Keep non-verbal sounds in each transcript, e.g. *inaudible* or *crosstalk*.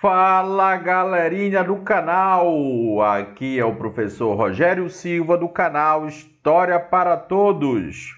Fala galerinha do canal! Aqui é o professor Rogério Silva do canal História para Todos.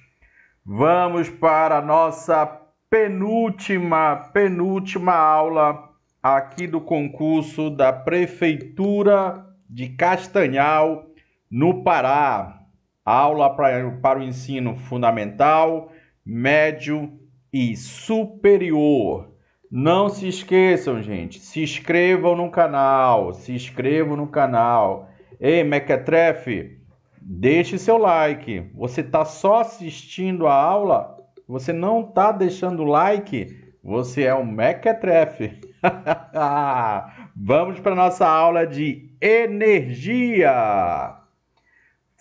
Vamos para a nossa penúltima, penúltima aula aqui do concurso da Prefeitura de Castanhal, no Pará. Aula pra, para o ensino fundamental, médio e superior. Não se esqueçam, gente. Se inscrevam no canal. Se inscrevam no canal. Ei, Mequetrefe, deixe seu like. Você está só assistindo a aula? Você não está deixando like? Você é um Mequetrefe. *laughs* Vamos para nossa aula de energia.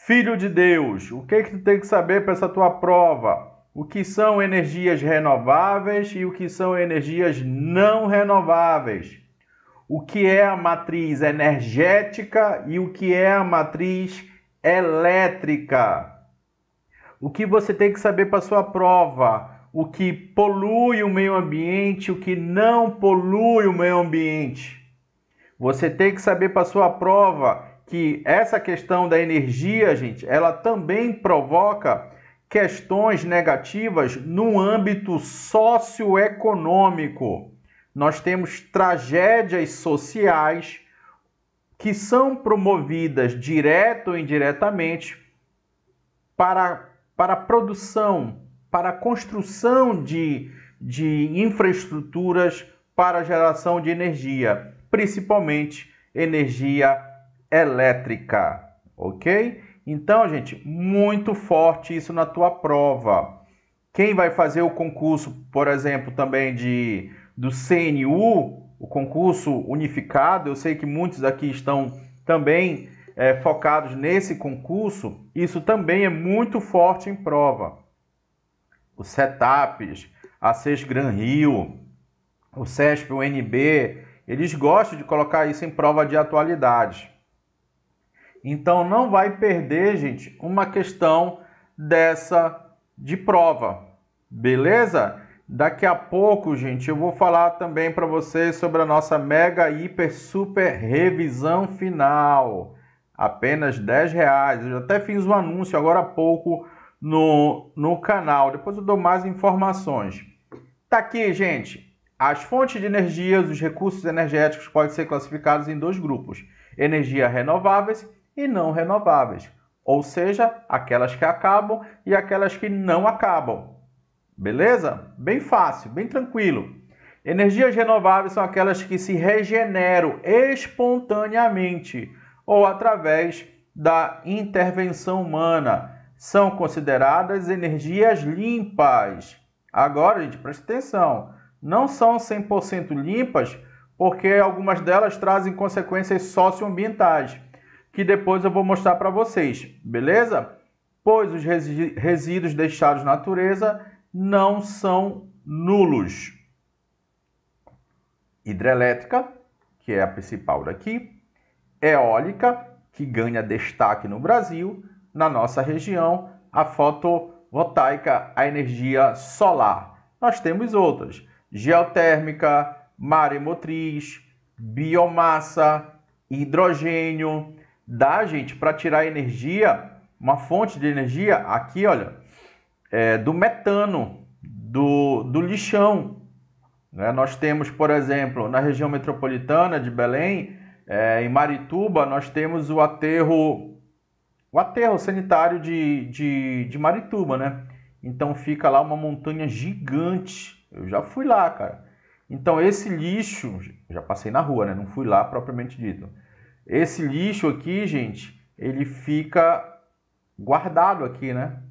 Filho de Deus, o que, que tu tem que saber para essa tua prova? o que são energias renováveis e o que são energias não renováveis, o que é a matriz energética e o que é a matriz elétrica. O que você tem que saber para sua prova, o que polui o meio ambiente, o que não polui o meio ambiente. Você tem que saber para sua prova que essa questão da energia, gente, ela também provoca questões negativas no âmbito socioeconômico. Nós temos tragédias sociais que são promovidas direto ou indiretamente para, para a produção, para a construção de, de infraestruturas para a geração de energia, principalmente energia elétrica, ok? Então, gente, muito forte isso na tua prova. Quem vai fazer o concurso, por exemplo, também de do CNU, o concurso unificado, eu sei que muitos aqui estão também é, focados nesse concurso, isso também é muito forte em prova. Os setups, a SES Gran Rio, o CESP, o NB, eles gostam de colocar isso em prova de atualidade. Então não vai perder, gente, uma questão dessa de prova. Beleza? Daqui a pouco, gente, eu vou falar também para vocês sobre a nossa mega hiper super revisão final. Apenas 10 reais. Eu até fiz um anúncio agora há pouco no, no canal. Depois eu dou mais informações. Tá aqui, gente. As fontes de energia, os recursos energéticos podem ser classificados em dois grupos: energia renováveis e não renováveis, ou seja, aquelas que acabam e aquelas que não acabam. Beleza? Bem fácil, bem tranquilo. Energias renováveis são aquelas que se regeneram espontaneamente ou através da intervenção humana. São consideradas energias limpas. Agora, gente, presta atenção. Não são 100% limpas porque algumas delas trazem consequências socioambientais que depois eu vou mostrar para vocês, beleza? Pois os resíduos deixados na natureza não são nulos. Hidrelétrica, que é a principal daqui, eólica, que ganha destaque no Brasil, na nossa região, a fotovoltaica, a energia solar. Nós temos outras: geotérmica, maremotriz, biomassa, hidrogênio, dá, gente, para tirar energia, uma fonte de energia aqui, olha, é, do metano, do, do lixão. Né? Nós temos, por exemplo, na região metropolitana de Belém, é, em Marituba, nós temos o aterro, o aterro sanitário de, de, de Marituba, né? Então fica lá uma montanha gigante. Eu já fui lá, cara. Então esse lixo, já passei na rua, né? Não fui lá propriamente dito. Esse lixo aqui, gente, ele fica guardado aqui, né?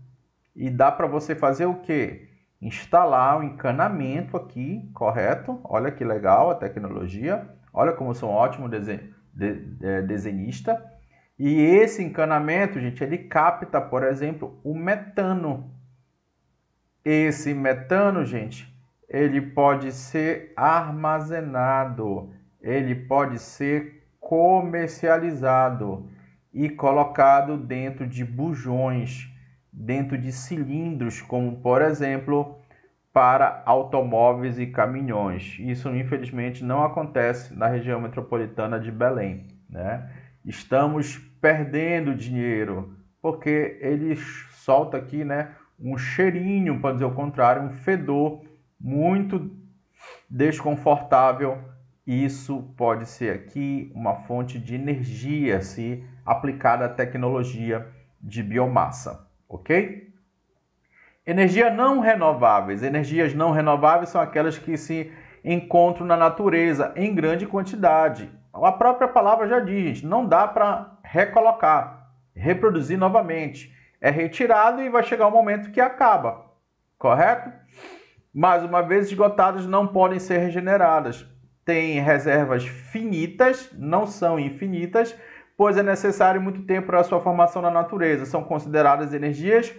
E dá para você fazer o quê? Instalar o um encanamento aqui, correto? Olha que legal a tecnologia. Olha como eu sou um ótimo desen... de... De... É, desenhista. E esse encanamento, gente, ele capta, por exemplo, o metano. Esse metano, gente, ele pode ser armazenado, ele pode ser comercializado e colocado dentro de bujões, dentro de cilindros, como por exemplo para automóveis e caminhões. Isso infelizmente não acontece na região metropolitana de Belém. Né? Estamos perdendo dinheiro porque ele solta aqui né, um cheirinho, para dizer o contrário, um fedor muito desconfortável isso pode ser aqui uma fonte de energia se aplicada à tecnologia de biomassa, ok? Energia não renováveis. Energias não renováveis são aquelas que se encontram na natureza em grande quantidade. A própria palavra já diz, gente, não dá para recolocar, reproduzir novamente. É retirado e vai chegar o um momento que acaba, correto? Mais uma vez, esgotadas não podem ser regeneradas têm reservas finitas, não são infinitas, pois é necessário muito tempo para sua formação na natureza. São consideradas energias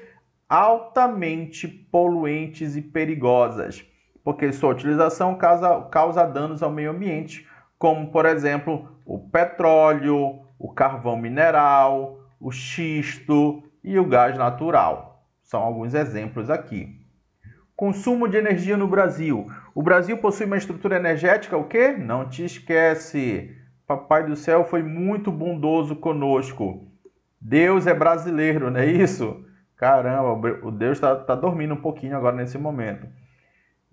altamente poluentes e perigosas, porque sua utilização causa, causa danos ao meio ambiente, como, por exemplo, o petróleo, o carvão mineral, o xisto e o gás natural. São alguns exemplos aqui. Consumo de energia no Brasil. O Brasil possui uma estrutura energética, o quê? Não te esquece. Papai do céu foi muito bondoso conosco. Deus é brasileiro, não é isso? Caramba, o Deus está tá dormindo um pouquinho agora nesse momento.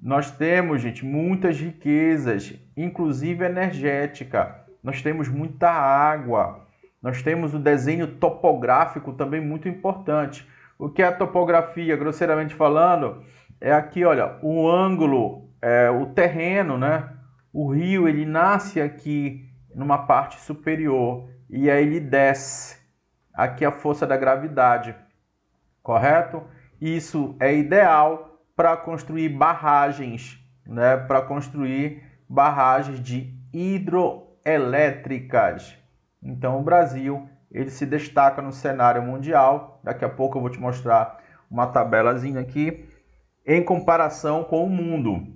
Nós temos, gente, muitas riquezas, inclusive energética. Nós temos muita água. Nós temos o desenho topográfico também muito importante. O que é a topografia, grosseiramente falando? É aqui, olha, o ângulo é, o terreno, né? O rio ele nasce aqui numa parte superior e aí ele desce. Aqui é a força da gravidade, correto? Isso é ideal para construir barragens, né? Para construir barragens de hidroelétricas. Então o Brasil ele se destaca no cenário mundial. Daqui a pouco eu vou te mostrar uma tabelazinha aqui em comparação com o mundo.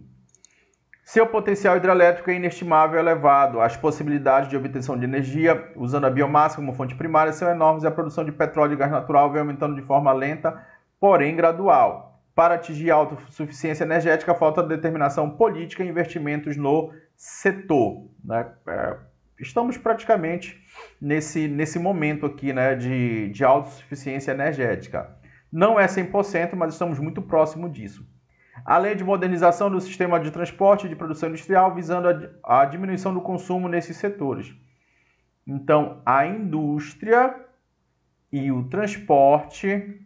Seu potencial hidrelétrico é inestimável e elevado. As possibilidades de obtenção de energia usando a biomassa como fonte primária são enormes e a produção de petróleo e gás natural vem aumentando de forma lenta, porém gradual. Para atingir a autossuficiência energética, falta determinação política e investimentos no setor. Né? É, estamos praticamente nesse, nesse momento aqui né, de, de autossuficiência energética. Não é 100%, mas estamos muito próximo disso a lei de modernização do sistema de transporte e de produção industrial visando a, a diminuição do consumo nesses setores. Então, a indústria e o transporte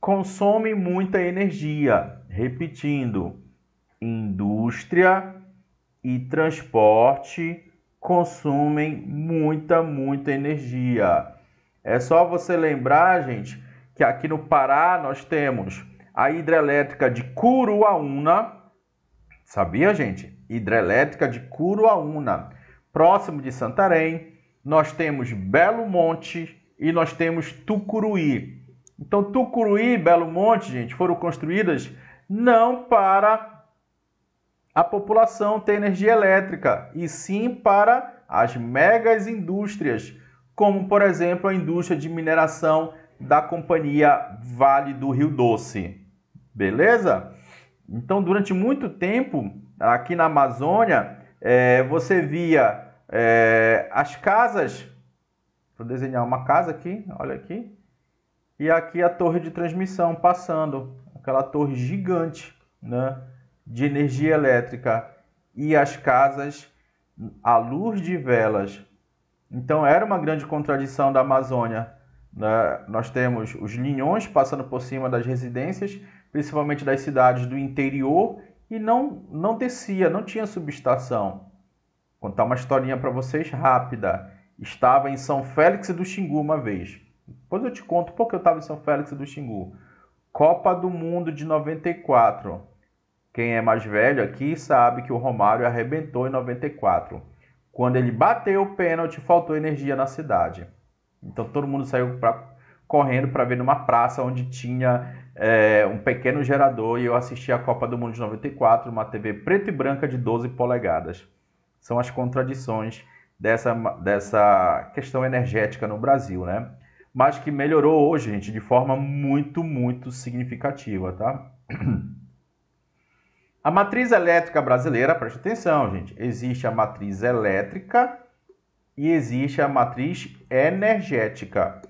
consomem muita energia. Repetindo, indústria e transporte consumem muita, muita energia. É só você lembrar, gente, que aqui no Pará nós temos a hidrelétrica de Curuaúna, sabia, gente? Hidrelétrica de Curuaúna, próximo de Santarém, nós temos Belo Monte e nós temos Tucuruí. Então, Tucuruí e Belo Monte, gente, foram construídas não para a população ter energia elétrica, e sim para as megas indústrias, como, por exemplo, a indústria de mineração da companhia Vale do Rio Doce. Beleza? Então, durante muito tempo, aqui na Amazônia, é, você via é, as casas. Vou desenhar uma casa aqui, olha aqui. E aqui a torre de transmissão passando, aquela torre gigante né, de energia elétrica. E as casas à luz de velas. Então, era uma grande contradição da Amazônia. Né? Nós temos os linhões passando por cima das residências principalmente das cidades do interior, e não, não descia, não tinha subestação. Vou contar uma historinha para vocês rápida. Estava em São Félix do Xingu uma vez. Depois eu te conto por que eu estava em São Félix do Xingu. Copa do Mundo de 94. Quem é mais velho aqui sabe que o Romário arrebentou em 94. Quando ele bateu o pênalti, faltou energia na cidade. Então todo mundo saiu pra, correndo para ver numa praça onde tinha é, um pequeno gerador e eu assisti a Copa do Mundo de 94, uma TV preta e branca de 12 polegadas. São as contradições dessa, dessa questão energética no Brasil, né? Mas que melhorou hoje, gente, de forma muito, muito significativa, tá? *clears throat* A matriz elétrica brasileira, preste atenção, gente, existe a matriz elétrica e existe a matriz energética.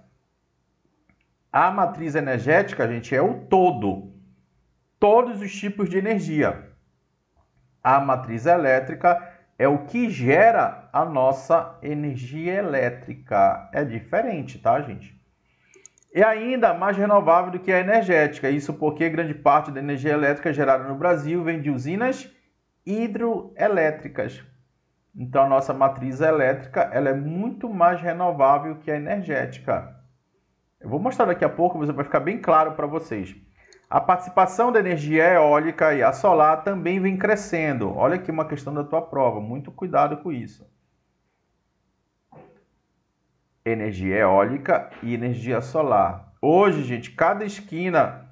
A matriz energética, gente, é o todo. Todos os tipos de energia. A matriz elétrica é o que gera a nossa energia elétrica. É diferente, tá, gente? É ainda mais renovável do que a energética. Isso porque grande parte da energia elétrica gerada no Brasil vem de usinas hidroelétricas. Então, a nossa matriz elétrica ela é muito mais renovável que a energética. Eu vou mostrar daqui a pouco, mas vai ficar bem claro para vocês. A participação da energia eólica e a solar também vem crescendo. Olha aqui uma questão da tua prova, muito cuidado com isso. Energia eólica e energia solar. Hoje, gente, cada esquina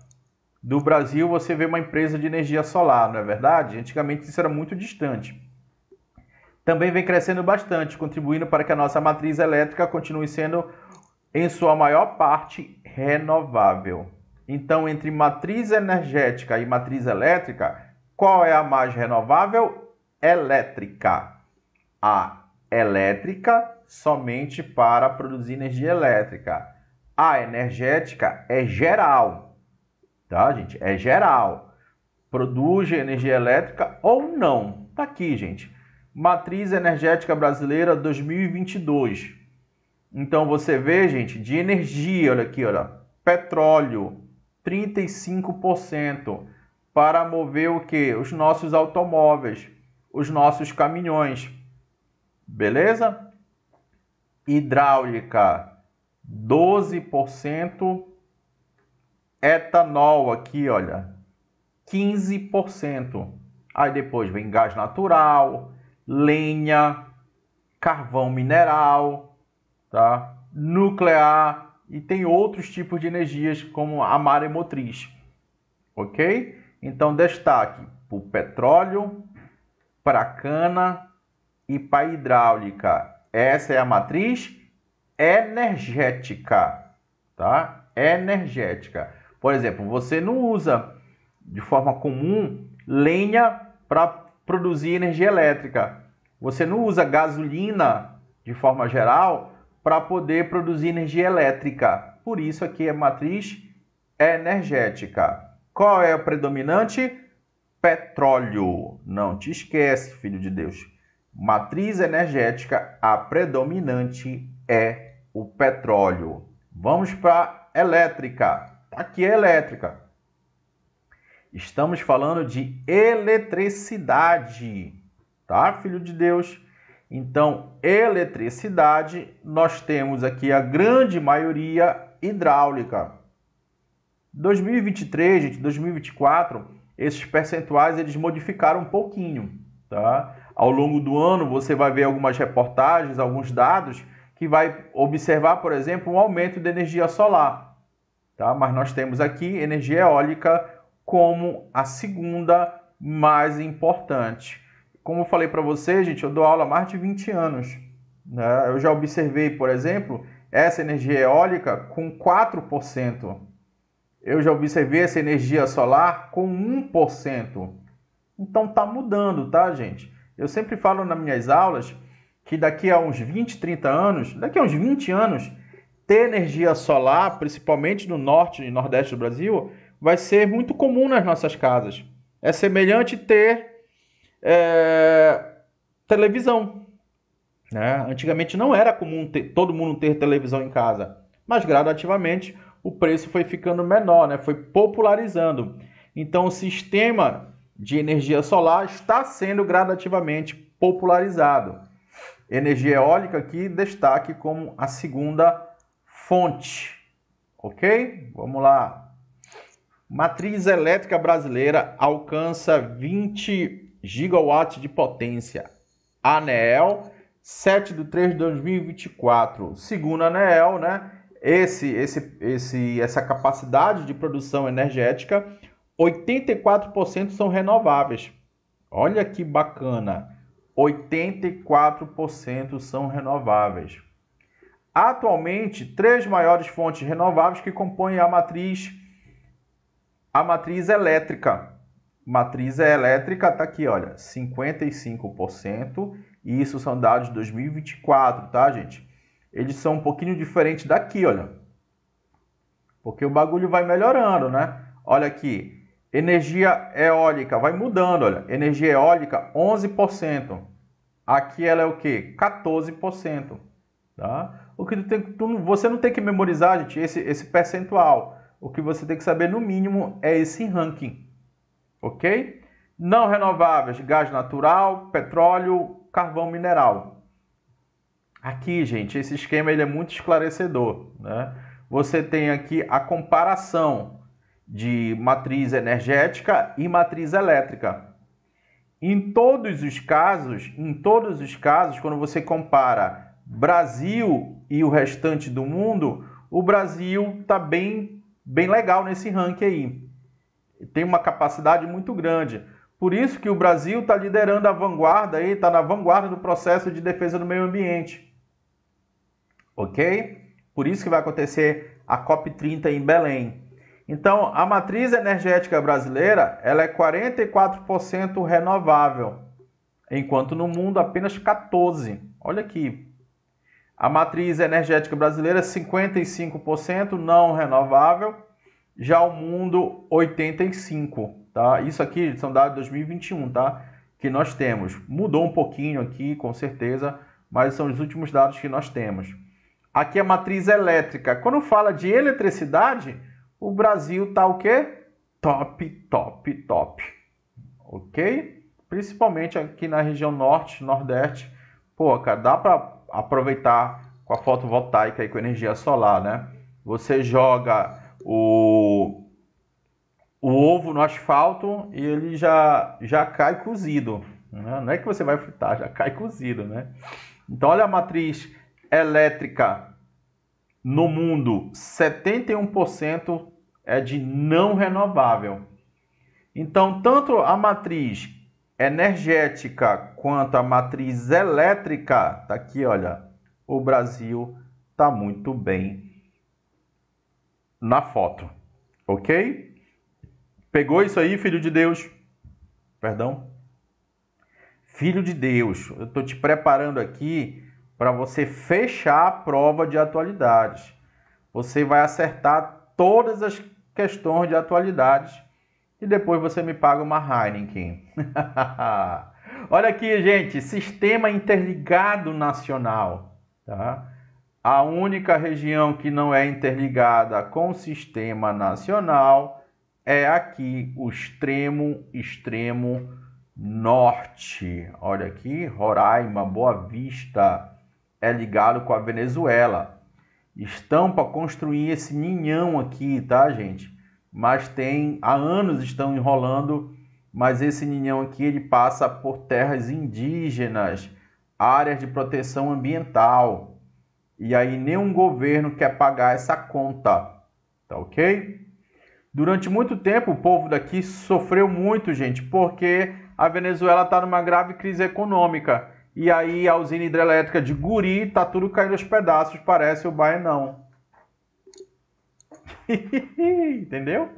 do Brasil você vê uma empresa de energia solar, não é verdade? Antigamente isso era muito distante. Também vem crescendo bastante, contribuindo para que a nossa matriz elétrica continue sendo em sua maior parte renovável. Então, entre matriz energética e matriz elétrica, qual é a mais renovável? Elétrica. A elétrica somente para produzir energia elétrica. A energética é geral. Tá, gente? É geral. Produz energia elétrica ou não. Tá aqui, gente. Matriz Energética Brasileira 2022. Então você vê, gente, de energia, olha aqui, olha, petróleo, 35% para mover o que? Os nossos automóveis, os nossos caminhões. Beleza? Hidráulica, 12%. Etanol aqui, olha, 15%. Aí depois vem gás natural, lenha, carvão mineral, tá? nuclear e tem outros tipos de energias como a maremotriz, ok? Então destaque para o petróleo, para a cana e para a hidráulica. Essa é a matriz energética, tá? Energética. Por exemplo, você não usa de forma comum lenha para produzir energia elétrica. Você não usa gasolina de forma geral para poder produzir energia elétrica. Por isso aqui é matriz energética. Qual é a predominante? Petróleo. Não te esquece, filho de Deus. Matriz energética, a predominante é o petróleo. Vamos para elétrica. Tá aqui é elétrica. Estamos falando de eletricidade, tá, filho de Deus? Então, eletricidade, nós temos aqui a grande maioria hidráulica. 2023, gente, 2024, esses percentuais eles modificaram um pouquinho, tá? Ao longo do ano você vai ver algumas reportagens, alguns dados que vai observar, por exemplo, um aumento de energia solar, tá? Mas nós temos aqui energia eólica como a segunda mais importante como eu falei para você, gente, eu dou aula há mais de 20 anos. Né? Eu já observei, por exemplo, essa energia eólica com 4%. Eu já observei essa energia solar com 1%. Então tá mudando, tá, gente? Eu sempre falo nas minhas aulas que daqui a uns 20, 30 anos, daqui a uns 20 anos, ter energia solar, principalmente no norte e nordeste do Brasil, vai ser muito comum nas nossas casas. É semelhante ter é, televisão. Né? Antigamente não era comum ter, todo mundo ter televisão em casa, mas gradativamente o preço foi ficando menor, né? foi popularizando. Então o sistema de energia solar está sendo gradativamente popularizado. Energia eólica aqui destaque como a segunda fonte. Ok? Vamos lá. Matriz elétrica brasileira alcança 20 gigawatts de potência. ANEEL, 7 de 3 de 2024. Segundo a ANEEL, né, esse, esse, esse, essa capacidade de produção energética, 84% são renováveis. Olha que bacana! 84% são renováveis. Atualmente, três maiores fontes renováveis que compõem a matriz a matriz elétrica Matriz é elétrica está aqui, olha, 55%. E isso são dados de 2024, tá, gente? Eles são um pouquinho diferentes daqui, olha. Porque o bagulho vai melhorando, né? Olha aqui, energia eólica vai mudando, olha. Energia eólica, 11%. Aqui ela é o quê? 14%, tá? O que tu tem, tu, você não tem que memorizar, gente, esse, esse percentual. O que você tem que saber, no mínimo, é esse ranking, ok? Não renováveis, gás natural, petróleo, carvão mineral. Aqui, gente, esse esquema ele é muito esclarecedor, né? Você tem aqui a comparação de matriz energética e matriz elétrica. Em todos os casos, em todos os casos, quando você compara Brasil e o restante do mundo, o Brasil está bem, bem legal nesse ranking aí tem uma capacidade muito grande. Por isso que o Brasil está liderando a vanguarda aí, está na vanguarda do processo de defesa do meio ambiente. Ok? Por isso que vai acontecer a COP30 em Belém. Então, a matriz energética brasileira ela é 44% renovável, enquanto no mundo apenas 14%. Olha aqui. A matriz energética brasileira é 55% não renovável, já o mundo 85, tá? Isso aqui são dados de 2021, tá? Que nós temos. Mudou um pouquinho aqui, com certeza, mas são os últimos dados que nós temos. Aqui é a matriz elétrica. Quando fala de eletricidade, o Brasil tá o quê? Top, top, top. OK? Principalmente aqui na região norte, nordeste. Pô, cara, dá para aproveitar com a fotovoltaica e com energia solar, né? Você joga o, o ovo no asfalto e ele já, já cai cozido. Né? Não é que você vai fritar, já cai cozido, né? Então, olha a matriz elétrica no mundo, 71% é de não renovável. Então, tanto a matriz energética quanto a matriz elétrica, tá aqui, olha, o Brasil tá muito bem na foto. Ok? Pegou isso aí, filho de Deus? Perdão? Filho de Deus, eu estou te preparando aqui para você fechar a prova de atualidades. Você vai acertar todas as questões de atualidades e depois você me paga uma Heineken. *laughs* Olha aqui, gente, sistema interligado nacional, tá? a única região que não é interligada com o sistema nacional é aqui o extremo extremo norte. Olha aqui, Roraima, Boa Vista é ligado com a Venezuela. Estão para construir esse ninhão aqui, tá, gente? Mas tem há anos estão enrolando, mas esse ninhão aqui ele passa por terras indígenas, áreas de proteção ambiental. E aí nenhum governo quer pagar essa conta, tá ok? Durante muito tempo o povo daqui sofreu muito, gente, porque a Venezuela está numa grave crise econômica. E aí a usina hidrelétrica de Guri tá tudo caindo aos pedaços, parece o não. *laughs* Entendeu?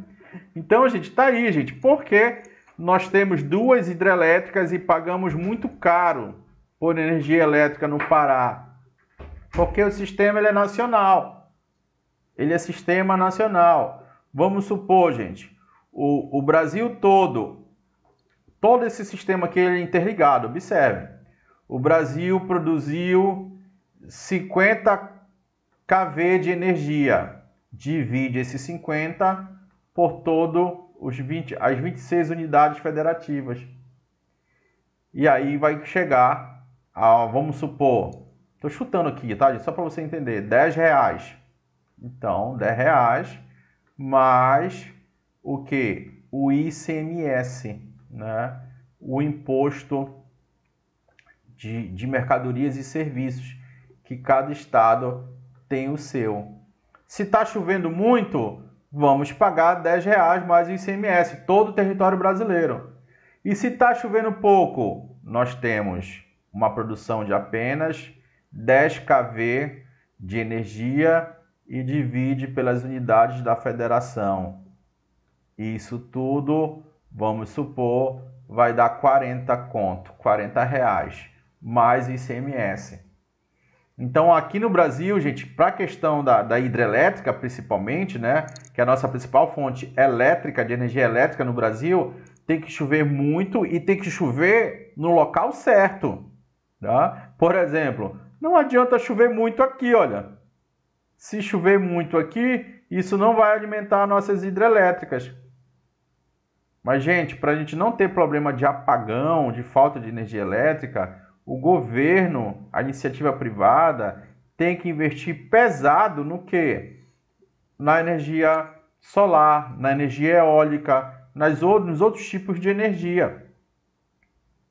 Então, gente, tá aí, gente. Porque nós temos duas hidrelétricas e pagamos muito caro por energia elétrica no Pará. Porque o sistema ele é nacional. Ele é sistema nacional. Vamos supor, gente, o, o Brasil todo, todo esse sistema que ele é interligado, observe. O Brasil produziu 50 kV de energia. Divide esses 50 por todo os 20, as 26 unidades federativas. E aí vai chegar a, vamos supor, Estou chutando aqui, tá? Só para você entender. 10 reais. Então, 10 reais mais o que? O ICMS, né? O imposto de, de mercadorias e serviços, que cada estado tem o seu. Se está chovendo muito, vamos pagar 10 reais mais o ICMS, todo o território brasileiro. E se está chovendo pouco, nós temos uma produção de apenas 10 kV de energia e divide pelas unidades da federação. Isso tudo, vamos supor, vai dar 40 conto, 40 reais, mais ICMS. Então, aqui no Brasil, gente, para a questão da, da hidrelétrica, principalmente, né, que é a nossa principal fonte elétrica, de energia elétrica no Brasil, tem que chover muito e tem que chover no local certo. Tá? Por exemplo, não adianta chover muito aqui, olha. Se chover muito aqui, isso não vai alimentar nossas hidrelétricas. Mas, gente, para a gente não ter problema de apagão, de falta de energia elétrica, o governo, a iniciativa privada, tem que investir pesado no que? Na energia solar, na energia eólica, nas outros, nos outros tipos de energia.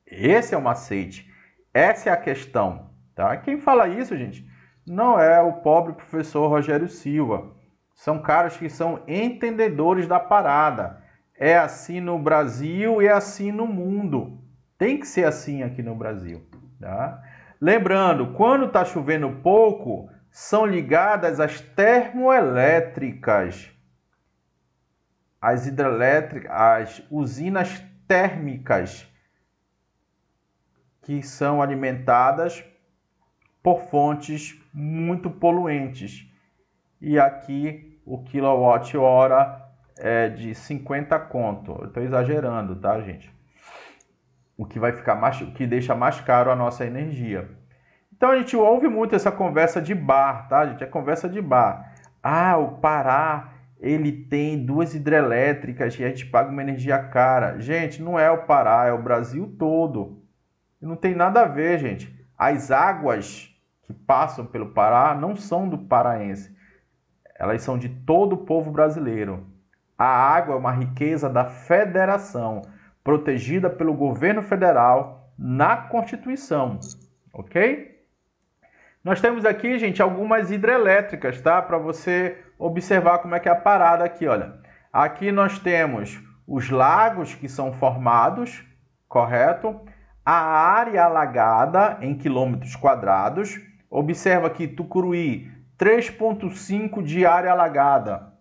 Esse é o macete. Essa é a questão. Tá? Quem fala isso, gente, não é o pobre professor Rogério Silva. São caras que são entendedores da parada. É assim no Brasil e é assim no mundo. Tem que ser assim aqui no Brasil. Tá? Lembrando, quando está chovendo pouco, são ligadas as termoelétricas, as hidrelétricas, as usinas térmicas, que são alimentadas por fontes muito poluentes. E aqui o quilowatt-hora é de 50 conto. Eu estou exagerando, tá, gente? O que vai ficar mais, o que deixa mais caro a nossa energia. Então a gente ouve muito essa conversa de bar, tá, gente? É conversa de bar. Ah, o Pará ele tem duas hidrelétricas e a gente paga uma energia cara. Gente, não é o Pará, é o Brasil todo. Não tem nada a ver, gente. As águas que passam pelo Pará não são do paraense, elas são de todo o povo brasileiro. A água é uma riqueza da federação, protegida pelo governo federal na Constituição, ok? Nós temos aqui, gente, algumas hidrelétricas, tá? Para você observar como é que é a parada aqui, olha. Aqui nós temos os lagos que são formados, correto? A área alagada em quilômetros quadrados Observa aqui, Tucuruí, 3,5 de área alagada.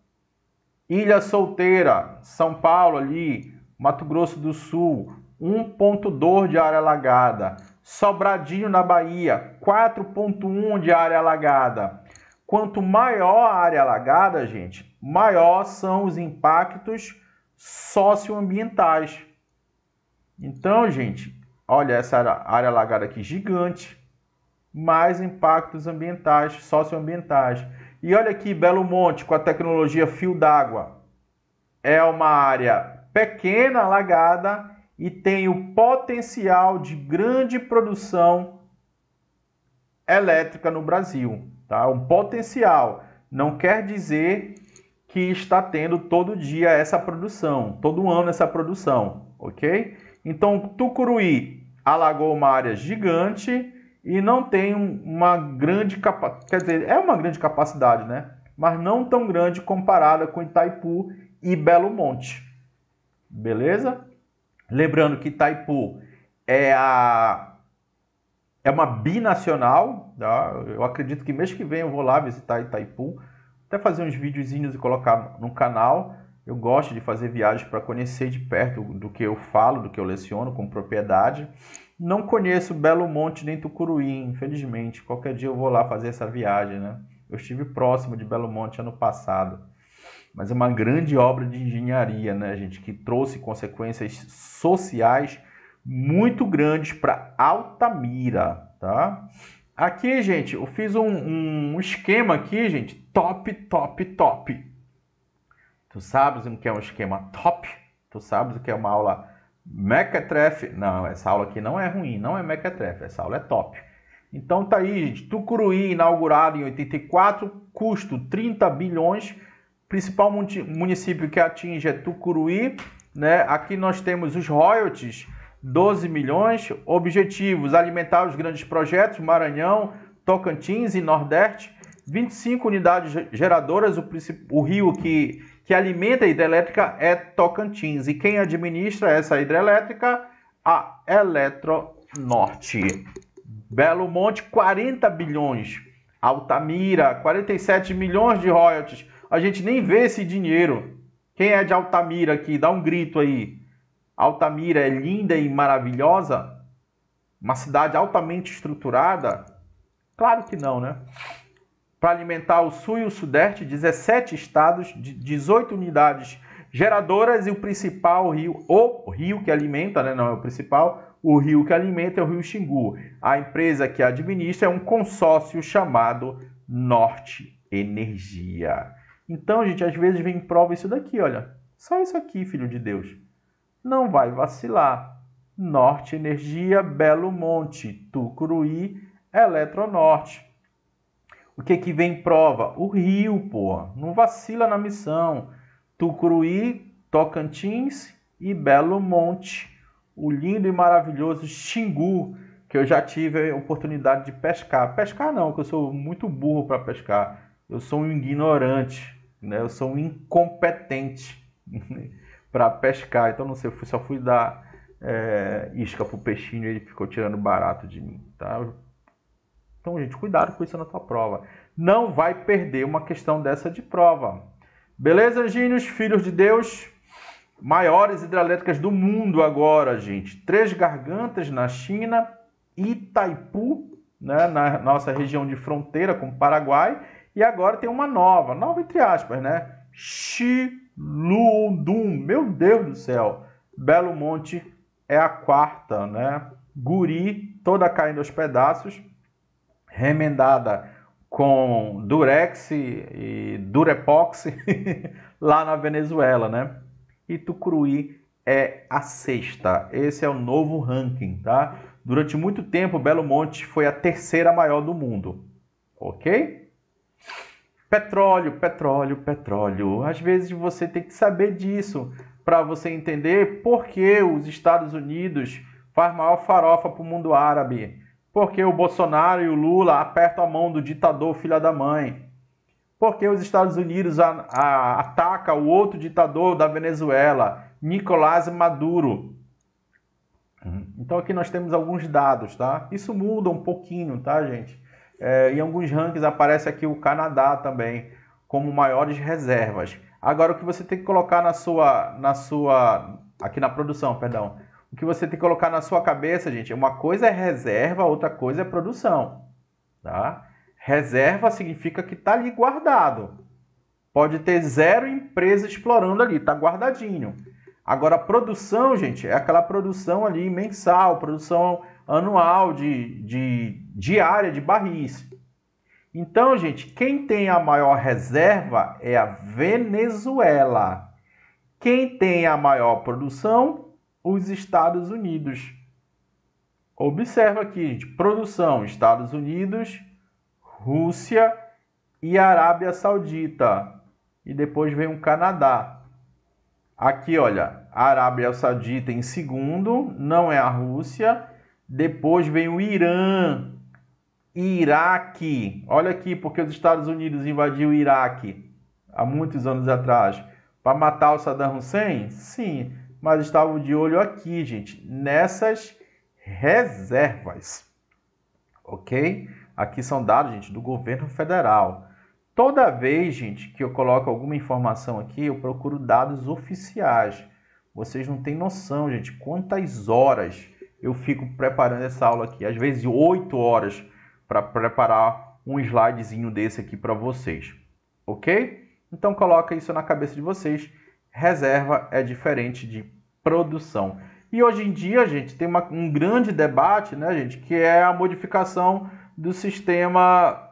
Ilha Solteira, São Paulo ali, Mato Grosso do Sul, 1,2 de área alagada. Sobradinho na Bahia, 4,1 de área alagada. Quanto maior a área alagada, gente, maior são os impactos socioambientais. Então, gente, olha essa área alagada aqui gigante mais impactos ambientais, socioambientais. E olha aqui, Belo Monte, com a tecnologia fio d'água. É uma área pequena, alagada e tem o potencial de grande produção elétrica no Brasil. Tá? Um potencial. Não quer dizer que está tendo todo dia essa produção, todo ano essa produção, ok? Então, Tucuruí alagou uma área gigante, e não tem uma grande capacidade, quer dizer, é uma grande capacidade, né? Mas não tão grande comparada com Itaipu e Belo Monte. Beleza? Lembrando que Itaipu é a é uma binacional, tá? Eu acredito que mês que vem eu vou lá visitar Itaipu, até fazer uns videozinhos e colocar no canal. Eu gosto de fazer viagens para conhecer de perto do que eu falo, do que eu leciono com propriedade. Não conheço Belo Monte nem Tucuruí, infelizmente. Qualquer dia eu vou lá fazer essa viagem, né? Eu estive próximo de Belo Monte ano passado. Mas é uma grande obra de engenharia, né, gente? Que trouxe consequências sociais muito grandes para Altamira, tá? Aqui, gente, eu fiz um, um, esquema aqui, gente, top, top, top. Tu sabes o que é um esquema top? Tu sabes o que é uma aula Mequetrefe. Não, essa aula aqui não é ruim, não é mequetrefe, essa aula é top. Então tá aí, gente. Tucuruí inaugurado em 84, custo 30 bilhões. Principal município que atinge é Tucuruí, né? Aqui nós temos os royalties, 12 milhões. Objetivos: alimentar os grandes projetos, Maranhão, Tocantins e Nordeste. 25 unidades geradoras, o, o rio que que alimenta a hidrelétrica é Tocantins. E quem administra essa hidrelétrica? A Eletronorte. Belo Monte, 40 bilhões. Altamira, 47 milhões de royalties. A gente nem vê esse dinheiro. Quem é de Altamira aqui? Dá um grito aí. Altamira é linda e maravilhosa? Uma cidade altamente estruturada? Claro que não, né? para alimentar o Sul e o Sudeste, 17 estados, 18 unidades geradoras e o principal rio, o rio que alimenta, né, não é o principal, o rio que alimenta é o Rio Xingu. A empresa que administra é um consórcio chamado Norte Energia. Então, gente, às vezes vem em prova isso daqui, olha. Só isso aqui, filho de Deus. Não vai vacilar. Norte Energia, Belo Monte, Tucuruí, Eletronorte. O que que vem prova? O Rio, porra. Não vacila na missão. Tucuruí, Tocantins e Belo Monte. O lindo e maravilhoso Xingu, que eu já tive a oportunidade de pescar. Pescar não, que eu sou muito burro para pescar. Eu sou um ignorante, né? Eu sou um incompetente *laughs* para pescar. Então não sei, só fui dar é, isca pro peixinho e ele ficou tirando barato de mim, tá? Então, gente, cuidado com isso na sua prova. Não vai perder uma questão dessa de prova. Beleza, Gênios filhos de Deus? Maiores hidrelétricas do mundo agora, gente. Três Gargantas na China, Itaipu, né, na nossa região de fronteira com o Paraguai, e agora tem uma nova, nova entre aspas, né? Xilundum, meu Deus do céu. Belo Monte é a quarta, né? Guri, toda caindo aos pedaços remendada com Durex e Durepox *laughs* lá na Venezuela, né? E Tucuruí é a sexta. Esse é o novo ranking, tá? Durante muito tempo, Belo Monte foi a terceira maior do mundo, ok? Petróleo, petróleo, petróleo. Às vezes você tem que saber disso para você entender por que os Estados Unidos faz maior farofa para o mundo árabe porque o Bolsonaro e o Lula apertam a mão do ditador filha da mãe. Porque os Estados Unidos a, a, ataca o outro ditador da Venezuela, Nicolás Maduro. Hum, então aqui nós temos alguns dados, tá? Isso muda um pouquinho, tá, gente? É, em alguns rankings aparece aqui o Canadá também como maiores reservas. Agora o que você tem que colocar na sua, na sua, aqui na produção, perdão, o que você tem que colocar na sua cabeça, gente, uma coisa é reserva, outra coisa é produção. Tá? Reserva significa que está ali guardado. Pode ter zero empresa explorando ali, está guardadinho. Agora, produção, gente, é aquela produção ali mensal, produção anual de, de diária de barris. Então, gente, quem tem a maior reserva é a Venezuela. Quem tem a maior produção os Estados Unidos. Observa aqui, gente, produção Estados Unidos, Rússia e Arábia Saudita. E depois vem o Canadá. Aqui, olha, a Arábia Saudita em segundo, não é a Rússia. Depois vem o Irã, Iraque. Olha aqui, porque os Estados Unidos invadiu o Iraque há muitos anos atrás para matar o Saddam Hussein? Sim mas estavam de olho aqui, gente, nessas reservas. Ok? Aqui são dados, gente, do governo federal. Toda vez, gente, que eu coloco alguma informação aqui, eu procuro dados oficiais. Vocês não têm noção, gente, quantas horas eu fico preparando essa aula aqui. Às vezes, oito horas para preparar um slidezinho desse aqui para vocês. Ok? Então, coloca isso na cabeça de vocês. Reserva é diferente de produção. E hoje em dia, gente, tem uma, um grande debate, né, gente, que é a modificação do sistema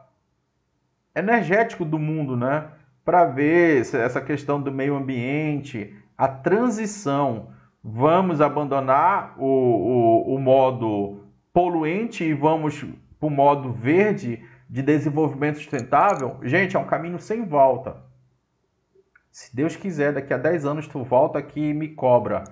energético do mundo, né? Para ver essa questão do meio ambiente, a transição. Vamos abandonar o, o, o modo poluente e vamos para o modo verde de desenvolvimento sustentável. Gente, é um caminho sem volta. Se Deus quiser, daqui a 10 anos tu volta aqui e me cobra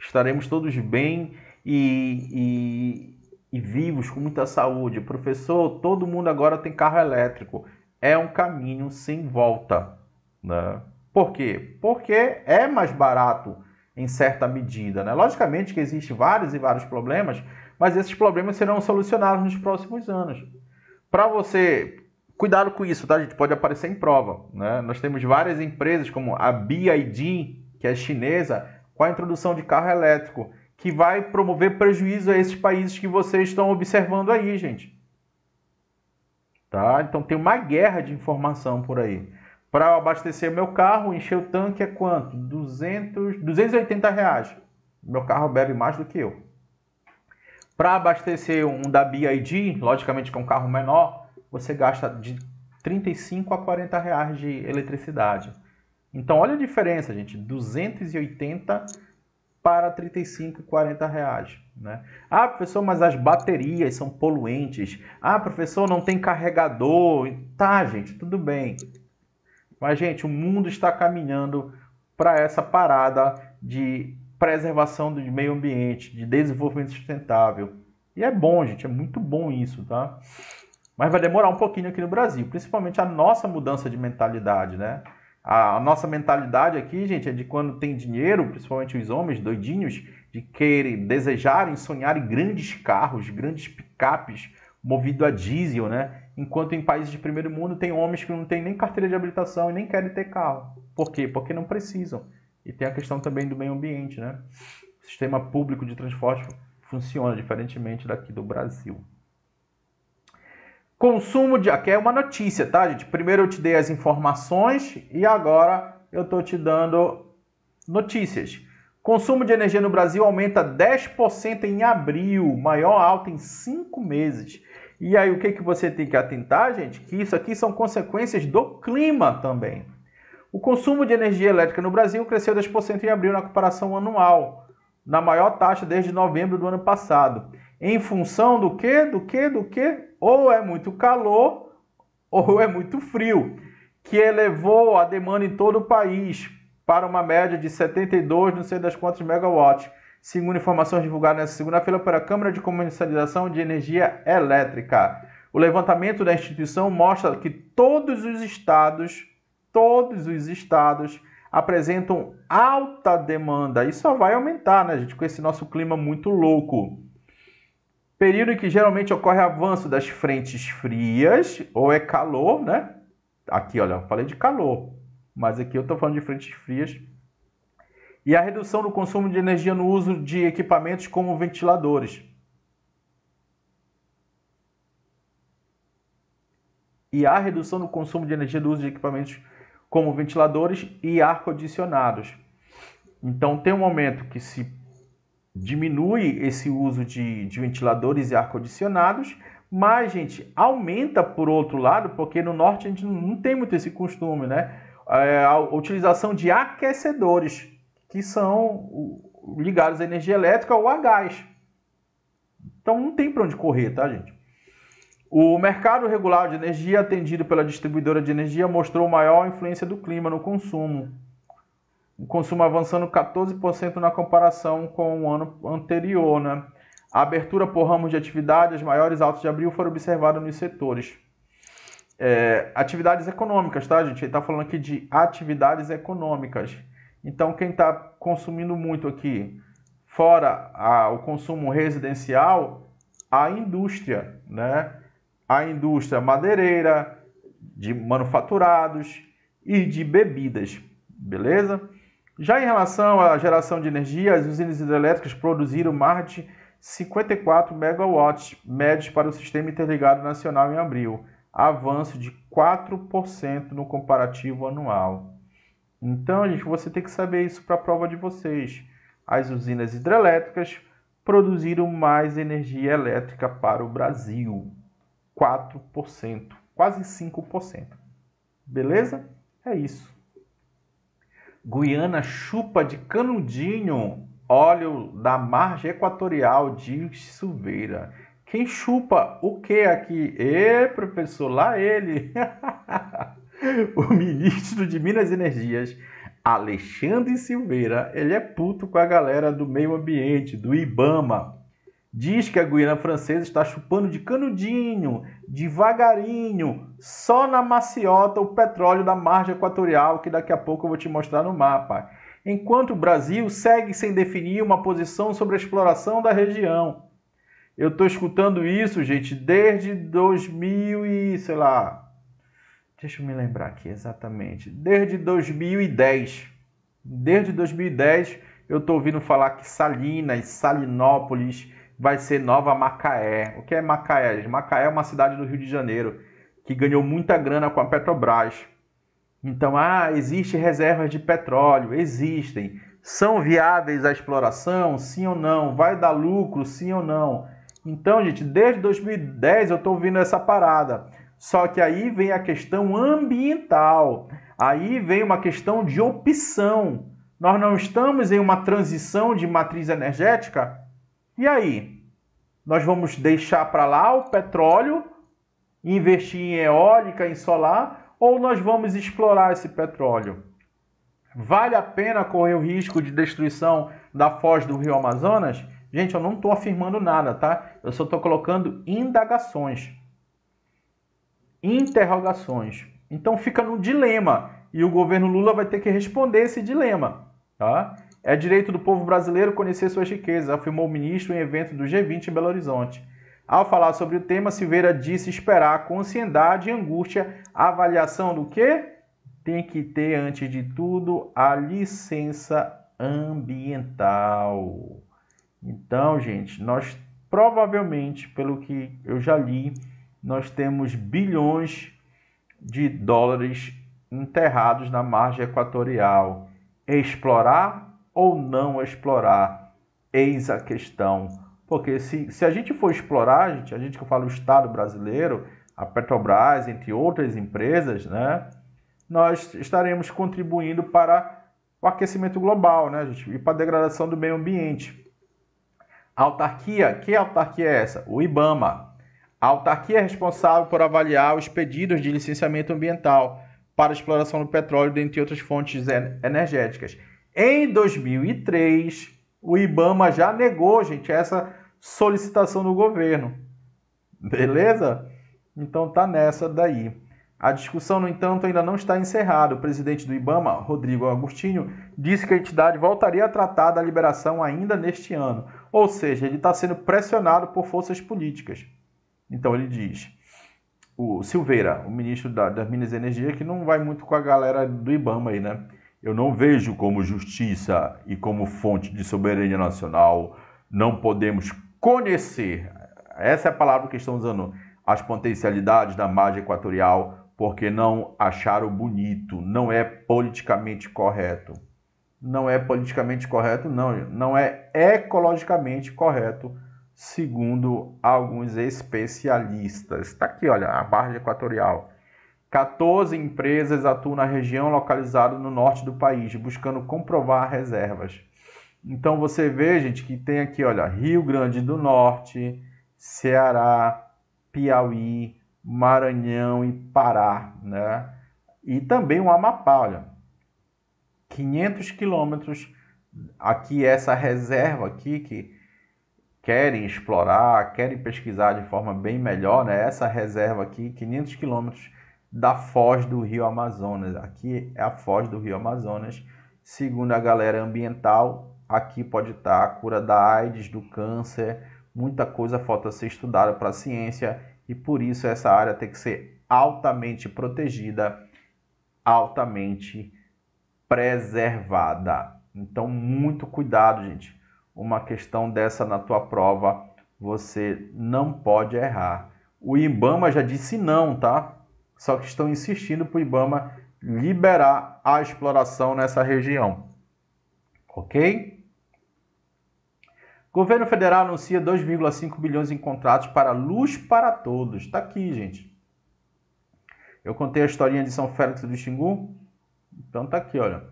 estaremos todos bem e, e, e vivos, com muita saúde. Professor, todo mundo agora tem carro elétrico. É um caminho sem volta. Né? Por quê? Porque é mais barato em certa medida. Né? Logicamente que existem vários e vários problemas, mas esses problemas serão solucionados nos próximos anos. Para você, cuidado com isso, tá? A gente pode aparecer em prova. Né? Nós temos várias empresas como a BID, que é chinesa, com a introdução de carro elétrico, que vai promover prejuízo a esses países que vocês estão observando aí, gente. Tá? Então tem uma guerra de informação por aí. Para abastecer meu carro, encher o tanque é quanto? 200, 280 reais. Meu carro bebe mais do que eu. Para abastecer um da BID, logicamente que é um carro menor, você gasta de 35 a 40 reais de eletricidade. Então, olha a diferença, gente. 280 para 35, 40 reais. Né? Ah, professor, mas as baterias são poluentes. Ah, professor, não tem carregador. Tá, gente, tudo bem. Mas, gente, o mundo está caminhando para essa parada de preservação do meio ambiente, de desenvolvimento sustentável. E é bom, gente, é muito bom isso, tá? Mas vai demorar um pouquinho aqui no Brasil, principalmente a nossa mudança de mentalidade, né? A nossa mentalidade aqui, gente, é de quando tem dinheiro, principalmente os homens doidinhos, de querem, desejarem, sonharem grandes carros, grandes picapes movido a diesel, né? Enquanto em países de primeiro mundo tem homens que não têm nem carteira de habilitação e nem querem ter carro. Por quê? Porque não precisam. E tem a questão também do meio ambiente, né? O sistema público de transporte funciona diferentemente daqui do Brasil. Consumo de. Aqui é uma notícia, tá, gente? Primeiro eu te dei as informações e agora eu estou te dando notícias. Consumo de energia no Brasil aumenta 10% em abril, maior alta em cinco meses. E aí, o que, que você tem que atentar, gente? Que isso aqui são consequências do clima também. O consumo de energia elétrica no Brasil cresceu 10% em abril na comparação anual, na maior taxa desde novembro do ano passado. Em função do que? Do que? Do que? ou é muito calor ou é muito frio, que elevou a demanda em todo o país para uma média de 72, não sei das quantas megawatts, segundo informações divulgadas nesta segunda-feira pela Câmara de Comercialização de Energia Elétrica. O levantamento da instituição mostra que todos os estados, todos os estados apresentam alta demanda e só vai aumentar, né, gente, com esse nosso clima muito louco. Período em que geralmente ocorre avanço das frentes frias, ou é calor, né? Aqui, olha, eu falei de calor, mas aqui eu estou falando de frentes frias. E a redução do consumo de energia no uso de equipamentos como ventiladores. E a redução do consumo de energia do uso de equipamentos como ventiladores e ar-condicionados. Então, tem um momento que se diminui esse uso de, de ventiladores e ar-condicionados, mas, gente, aumenta por outro lado, porque no norte a gente não tem muito esse costume, né? É, a utilização de aquecedores, que são ligados à energia elétrica ou a gás. Então não tem para onde correr, tá, gente? O mercado regular de energia atendido pela distribuidora de energia mostrou maior influência do clima no consumo, o consumo avançando 14% na comparação com o ano anterior, né? A abertura por ramos de atividade, as maiores altas de abril foram observadas nos setores. É, atividades econômicas, tá, gente? Ele está falando aqui de atividades econômicas. Então, quem está consumindo muito aqui, fora a, o consumo residencial, a indústria, né? A indústria madeireira, de manufaturados e de bebidas, beleza? Já em relação à geração de energia, as usinas hidrelétricas produziram mais de 54 megawatts médios para o Sistema Interligado Nacional em abril, avanço de 4% no comparativo anual. Então, gente, você tem que saber isso para a prova de vocês. As usinas hidrelétricas produziram mais energia elétrica para o Brasil, 4%, quase 5%. Beleza? É isso. Guiana chupa de canudinho óleo da margem equatorial, diz Silveira. Quem chupa o que aqui? Ê, professor, lá ele! *laughs* o ministro de Minas e Energias, Alexandre Silveira, ele é puto com a galera do meio ambiente, do Ibama, Diz que a Guiana Francesa está chupando de canudinho, devagarinho, só na maciota o petróleo da margem equatorial, que daqui a pouco eu vou te mostrar no mapa. Enquanto o Brasil segue sem definir uma posição sobre a exploração da região. Eu estou escutando isso, gente, desde 2000 e, sei lá, deixa eu me lembrar aqui exatamente, desde 2010. Desde 2010 eu estou ouvindo falar que Salinas, Salinópolis, vai ser Nova Macaé. O que é Macaé? Macaé é uma cidade do Rio de Janeiro que ganhou muita grana com a Petrobras. Então, ah, existem reservas de petróleo, existem. São viáveis a exploração, sim ou não? Vai dar lucro, sim ou não? Então, gente, desde 2010 eu estou ouvindo essa parada. Só que aí vem a questão ambiental, aí vem uma questão de opção. Nós não estamos em uma transição de matriz energética? E aí? Nós vamos deixar para lá o petróleo, investir em eólica, em solar, ou nós vamos explorar esse petróleo? Vale a pena correr o risco de destruição da foz do rio Amazonas? Gente, eu não estou afirmando nada, tá? Eu só estou colocando indagações, interrogações. Então fica no dilema e o governo Lula vai ter que responder esse dilema, tá? É direito do povo brasileiro conhecer suas riquezas, afirmou o ministro em evento do G20 em Belo Horizonte. Ao falar sobre o tema, Silveira disse esperar com ansiedade e angústia a avaliação do que tem que ter, antes de tudo, a licença ambiental. Então, gente, nós provavelmente, pelo que eu já li, nós temos bilhões de dólares enterrados na margem equatorial. Explorar ou não explorar? Eis a questão. Porque se, se a gente for explorar, a gente, a gente que fala o Estado brasileiro, a Petrobras, entre outras empresas, né, nós estaremos contribuindo para o aquecimento global né, gente, e para a degradação do meio ambiente. autarquia, que autarquia é essa? O IBAMA. A autarquia é responsável por avaliar os pedidos de licenciamento ambiental para exploração do petróleo, dentre outras fontes energéticas. Em 2003, o Ibama já negou, gente, essa solicitação do governo. Beleza? Então tá nessa daí. A discussão, no entanto, ainda não está encerrada. O presidente do Ibama, Rodrigo Agostinho, disse que a entidade voltaria a tratar da liberação ainda neste ano. Ou seja, ele está sendo pressionado por forças políticas. Então ele diz, o Silveira, o ministro da, das Minas e Energia, que não vai muito com a galera do Ibama aí, né? Eu não vejo como justiça e como fonte de soberania nacional. Não podemos conhecer, essa é a palavra que estão usando, as potencialidades da margem equatorial, porque não acharam bonito, não é politicamente correto. Não é politicamente correto, não. Não é ecologicamente correto, segundo alguns especialistas. Está aqui, olha, a margem equatorial. 14 empresas atuam na região localizada no norte do país, buscando comprovar reservas. Então você vê, gente, que tem aqui, olha, Rio Grande do Norte, Ceará, Piauí, Maranhão e Pará, né? E também o Amapá, olha. 500 quilômetros aqui essa reserva aqui que querem explorar, querem pesquisar de forma bem melhor, né? Essa reserva aqui, 500 quilômetros da foz do rio Amazonas. Aqui é a foz do rio Amazonas. Segundo a galera ambiental, aqui pode estar a cura da AIDS, do câncer, muita coisa falta ser estudada para a ciência e por isso essa área tem que ser altamente protegida, altamente preservada. Então, muito cuidado, gente. Uma questão dessa na tua prova, você não pode errar. O Ibama já disse não, tá? só que estão insistindo para o Ibama liberar a exploração nessa região. Ok? Governo federal anuncia 2,5 bilhões em contratos para luz para todos. Está aqui, gente. Eu contei a historinha de São Félix do Xingu. Então tá aqui, olha.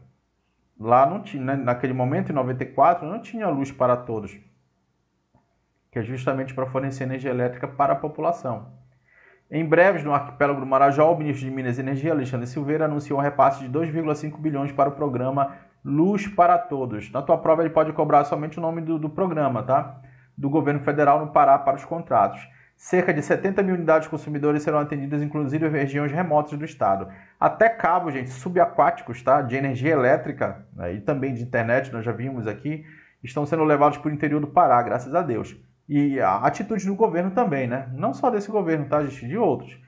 Lá não tinha, né, naquele momento, em 94, não tinha luz para todos. Que é justamente para fornecer energia elétrica para a população. Em breves, no arquipélago do Marajó, o ministro de Minas e Energia, Alexandre Silveira, anunciou um repasse de 2,5 bilhões para o programa Luz para Todos. Na tua prova, ele pode cobrar somente o nome do, do programa, tá? Do governo federal no Pará para os contratos. Cerca de 70 mil unidades consumidores serão atendidas, inclusive em regiões remotas do estado. Até cabos, gente, subaquáticos, tá? De energia elétrica né? e também de internet, nós já vimos aqui, estão sendo levados para o interior do Pará, graças a Deus e a atitude do governo também, né? Não só desse governo, tá, gente? De outros.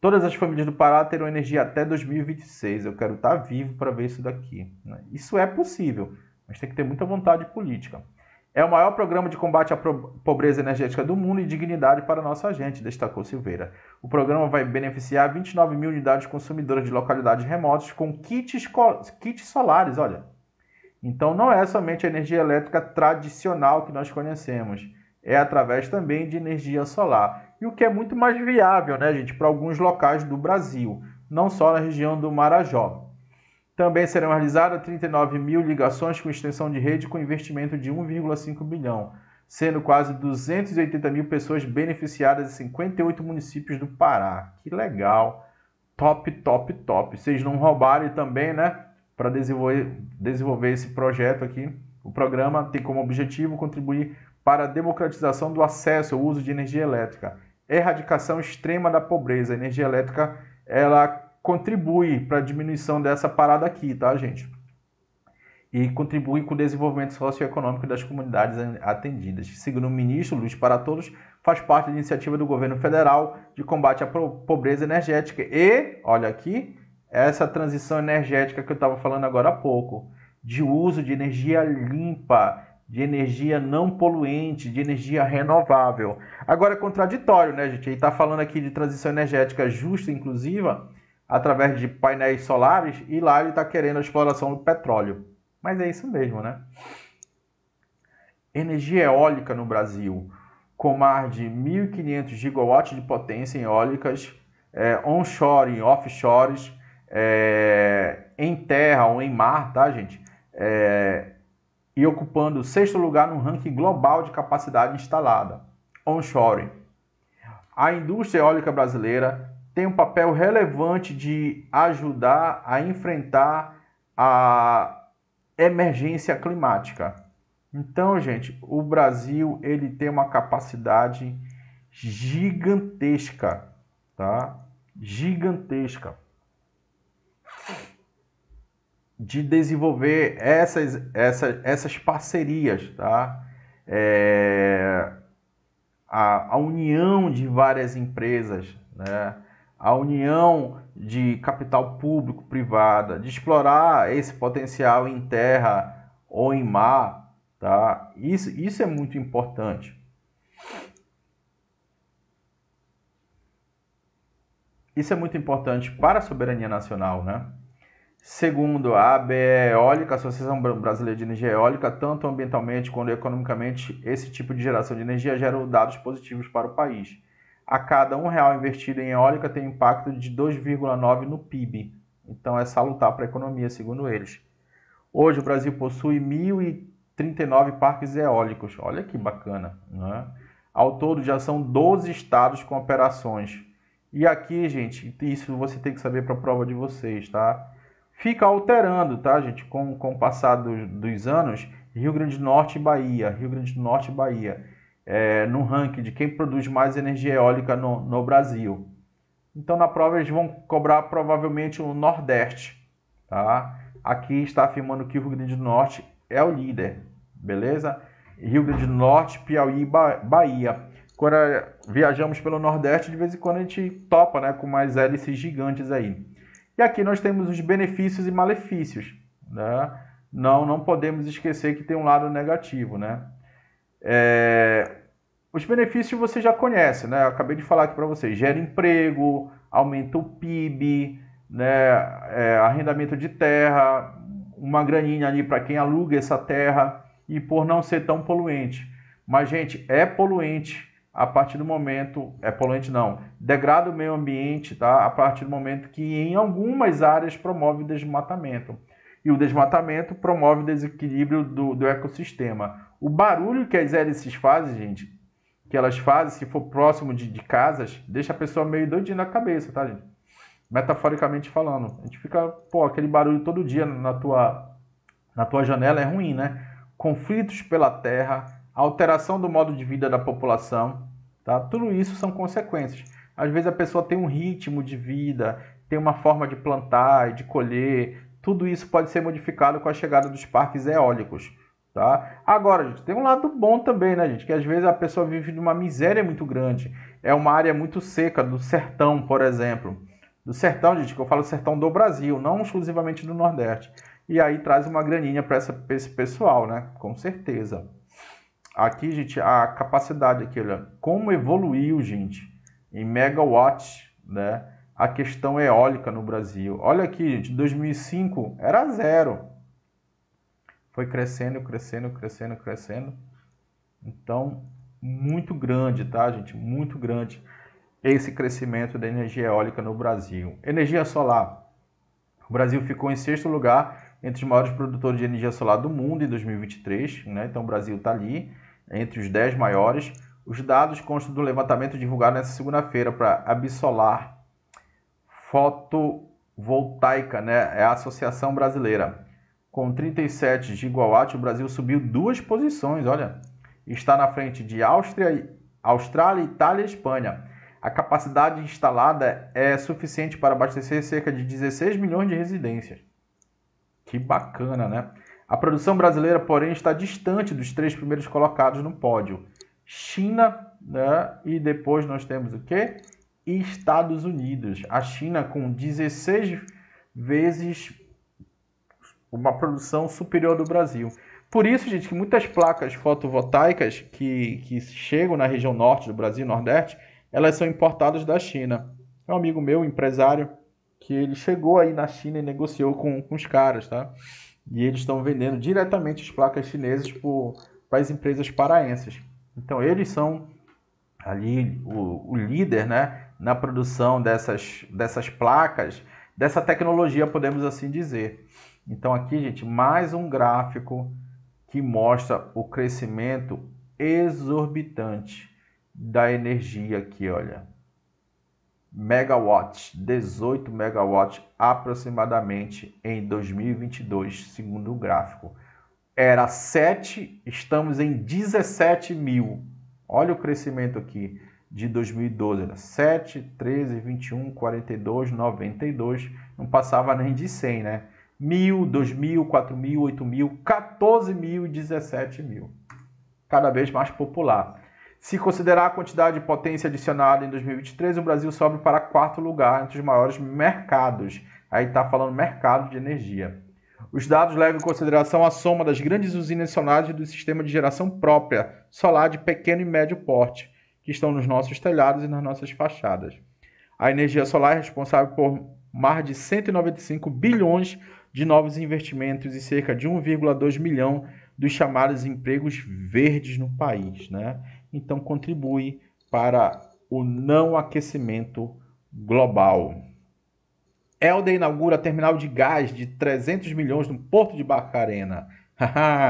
Todas as famílias do Pará terão energia até 2026. Eu quero estar tá vivo para ver isso daqui. Né? Isso é possível, mas tem que ter muita vontade política. É o maior programa de combate à pobreza energética do mundo e dignidade para nossa gente, destacou Silveira. O programa vai beneficiar 29 mil unidades consumidoras de localidades remotas com kits, kits solares, olha. Então não é somente a energia elétrica tradicional que nós conhecemos é através também de energia solar. E o que é muito mais viável, né, gente, para alguns locais do Brasil, não só na região do Marajó. Também serão realizadas 39 mil ligações com extensão de rede com investimento de 1,5 bilhão, sendo quase 280 mil pessoas beneficiadas em 58 municípios do Pará. Que legal! Top, top, top. Vocês não roubarem também, né? Para desenvolver, desenvolver esse projeto aqui. O programa tem como objetivo contribuir para a democratização do acesso ao uso de energia elétrica, erradicação extrema da pobreza. A energia elétrica ela contribui para a diminuição dessa parada aqui, tá, gente? E contribui com o desenvolvimento socioeconômico das comunidades atendidas. Segundo o ministro, Luz para Todos faz parte da iniciativa do governo federal de combate à pobreza energética e, olha aqui, essa transição energética que eu estava falando agora há pouco, de uso de energia limpa de energia não poluente, de energia renovável. Agora é contraditório, né, gente? Ele está falando aqui de transição energética justa e inclusiva através de painéis solares e lá ele está querendo a exploração do petróleo. Mas é isso mesmo, né? Energia eólica no Brasil, com mais de 1.500 gigawatts de potência em eólicas, é, onshore e offshores, é, em terra ou em mar, tá, gente? É, e ocupando o sexto lugar no ranking global de capacidade instalada, onshore. A indústria eólica brasileira tem um papel relevante de ajudar a enfrentar a emergência climática. Então, gente, o Brasil ele tem uma capacidade gigantesca, tá? Gigantesca de desenvolver essas, essas, essas parcerias, tá? É, a, a, união de várias empresas, né? a união de capital público, privada, de explorar esse potencial em terra ou em mar, tá? isso, isso é muito importante. Isso é muito importante para a soberania nacional, né? Segundo, a ABE Eólica, Associação Brasileira de Energia Eólica, tanto ambientalmente quanto economicamente, esse tipo de geração de energia gera dados positivos para o país. A cada um real investido em eólica tem impacto de 2,9 no PIB. Então é salutar para a economia, segundo eles. Hoje o Brasil possui 1.039 parques eólicos. Olha que bacana, né? Ao todo já são 12 estados com operações. E aqui, gente, isso você tem que saber para a prova de vocês, tá? fica alterando, tá, gente? Com, com o passar dos anos, Rio Grande do Norte e Bahia, Rio Grande do Norte e Bahia, é, no ranking de quem produz mais energia eólica no, no Brasil. Então, na prova, eles vão cobrar provavelmente o Nordeste, tá? Aqui está afirmando que o Rio Grande do Norte é o líder, beleza? Rio Grande do Norte, Piauí Bahia. Quando eh, viajamos pelo Nordeste, de vez em quando a gente topa né, com mais hélices gigantes aí. E aqui nós temos os benefícios e malefícios. Né? Não, não podemos esquecer que tem um lado negativo. Né? É... Os benefícios você já conhece, né? Eu acabei de falar aqui para vocês. Gera emprego, aumenta o PIB, né? É, arrendamento de terra, uma graninha ali para quem aluga essa terra e por não ser tão poluente. Mas, gente, é poluente a partir do momento é poluente não, degrada o meio ambiente, tá? A partir do momento que em algumas áreas promove desmatamento. E o desmatamento promove desequilíbrio do, do ecossistema. O barulho que as hélices fazem, gente, que elas fazem, se for próximo de, de casas, deixa a pessoa meio doidinha na cabeça, tá, gente? Metaforicamente falando. A gente fica, pô, aquele barulho todo dia na tua, na tua janela é ruim, né? Conflitos pela terra, alteração do modo de vida da população, Tá? Tudo isso são consequências. Às vezes a pessoa tem um ritmo de vida, tem uma forma de plantar, e de colher, tudo isso pode ser modificado com a chegada dos parques eólicos. Tá? Agora, gente, tem um lado bom também, né, gente? Que às vezes a pessoa vive numa miséria muito grande. É uma área muito seca, do sertão, por exemplo. Do sertão, gente, que eu falo sertão do Brasil, não exclusivamente do Nordeste. E aí traz uma graninha para esse pessoal, né? Com certeza. Aqui, gente, a capacidade aqui, olha, como evoluiu, gente, em megawatts, né? A questão eólica no Brasil. Olha aqui, gente, 2005 era zero. Foi crescendo, crescendo, crescendo, crescendo. Então, muito grande, tá, gente? Muito grande esse crescimento da energia eólica no Brasil. Energia solar. O Brasil ficou em sexto lugar entre os maiores produtores de energia solar do mundo em 2023, né? Então o Brasil está ali entre os 10 maiores. Os dados constam do levantamento divulgado nesta segunda-feira para Absolar Fotovoltaica, né? É a Associação Brasileira. Com 37 gigawatts, o Brasil subiu duas posições, olha. Está na frente de Áustria, Austrália, Itália e Espanha. A capacidade instalada é suficiente para abastecer cerca de 16 milhões de residências. Que bacana, né? A produção brasileira, porém, está distante dos três primeiros colocados no pódio. China, né? e depois nós temos o quê? Estados Unidos. A China com 16 vezes uma produção superior do Brasil. Por isso, gente, que muitas placas fotovoltaicas que, que chegam na região norte do Brasil, nordeste, elas são importadas da China. É um amigo meu, empresário, que ele chegou aí na China e negociou com, com os caras, tá? E eles estão vendendo diretamente as placas chinesas para as empresas paraenses. Então eles são ali o, o líder né, na produção dessas, dessas placas, dessa tecnologia, podemos assim dizer. Então aqui, gente, mais um gráfico que mostra o crescimento exorbitante da energia aqui, olha megawatt, 18 megawatts aproximadamente em 2022, segundo o gráfico. Era 7, estamos em 17 mil. Olha o crescimento aqui de 2012, era 7, 13, 21, 42, 92, não passava nem de 100, né? 1000, 2000, 4000, 8000, 14000 e 17000. Cada vez mais popular. Se considerar a quantidade de potência adicionada em 2023, o Brasil sobe para quarto lugar entre os maiores mercados. Aí está falando mercado de energia. Os dados levam em consideração a soma das grandes usinas solares do sistema de geração própria, solar de pequeno e médio porte, que estão nos nossos telhados e nas nossas fachadas. A energia solar é responsável por mais de 195 bilhões de novos investimentos e cerca de 1,2 milhão dos chamados empregos verdes no país, né? então contribui para o não aquecimento global. Helder inaugura terminal de gás de 300 milhões no Porto de Barcarena. *laughs*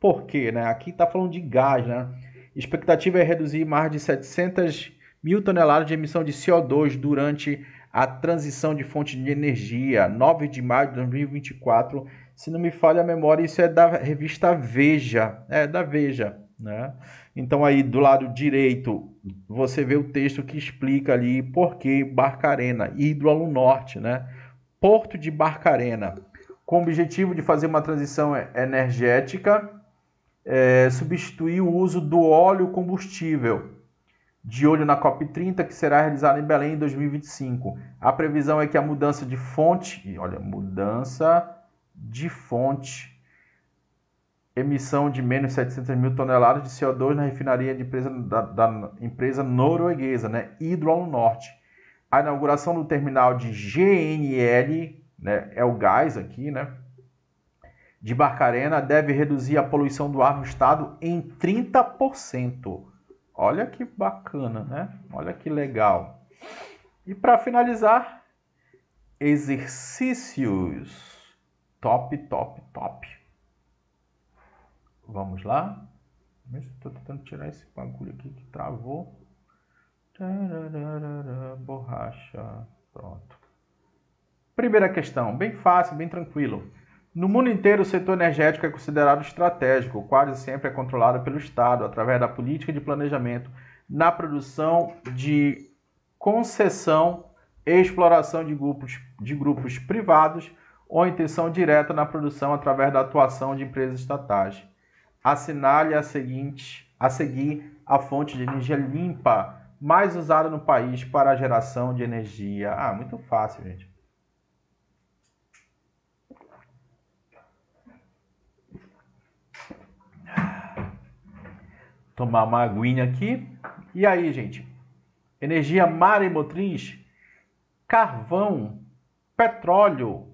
Por quê? Né? Aqui está falando de gás. Né? Expectativa é reduzir mais de 700 mil toneladas de emissão de CO2 durante a transição de fonte de energia, 9 de maio de 2024. Se não me falha a memória, isso é da revista Veja. É, da Veja. Né? Então aí do lado direito você vê o texto que explica ali por que Barcarena, ídolo norte, né? Porto de Barcarena, com o objetivo de fazer uma transição energética, é, substituir o uso do óleo combustível. De olho na COP30, que será realizada em Belém em 2025. A previsão é que a mudança de fonte, olha, mudança de fonte emissão de menos 700 mil toneladas de CO2 na refinaria empresa, da, da, empresa norueguesa, né, Hydro Norte. A inauguração do terminal de GNL, né, é o gás aqui, né, de Barcarena deve reduzir a poluição do ar no estado em 30%. Olha que bacana, né? Olha que legal. E para finalizar, exercícios. Top, top, top. Vamos lá. estou tentando tirar esse bagulho aqui que travou. borracha. Pronto. Primeira questão, bem fácil, bem tranquilo. No mundo inteiro, o setor energético é considerado estratégico, quase sempre é controlado pelo Estado através da política de planejamento na produção de concessão e exploração de grupos, de grupos privados ou intenção direta na produção através da atuação de empresas estatais assinale a seguinte, a seguir a fonte de energia limpa mais usada no país para a geração de energia. Ah, muito fácil, gente. Tomar uma aguinha aqui. E aí, gente? Energia maremotriz, carvão, petróleo,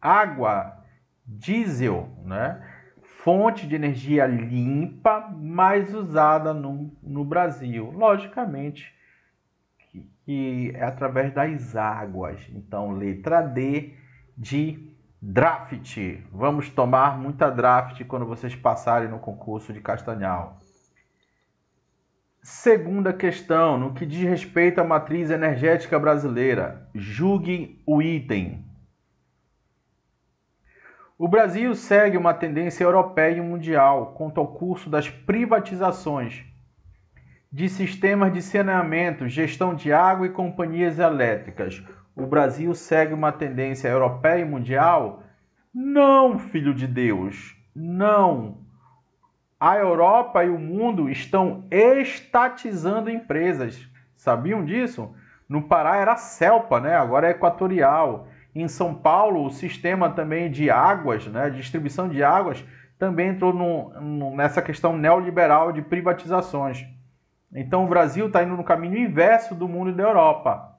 água, diesel, né? fonte de energia limpa mais usada no, no Brasil. Logicamente que, que é através das águas. Então, letra D de draft. Vamos tomar muita draft quando vocês passarem no concurso de Castanhal. Segunda questão, no que diz respeito à matriz energética brasileira, julgue o item. O Brasil segue uma tendência europeia e mundial quanto ao curso das privatizações de sistemas de saneamento, gestão de água e companhias elétricas. O Brasil segue uma tendência europeia e mundial? Não, filho de Deus, não. A Europa e o mundo estão estatizando empresas. Sabiam disso? No Pará era Celpa, né? Agora é Equatorial. Em São Paulo, o sistema também de águas, né, distribuição de águas, também entrou no, no, nessa questão neoliberal de privatizações. Então o Brasil está indo no caminho inverso do mundo e da Europa.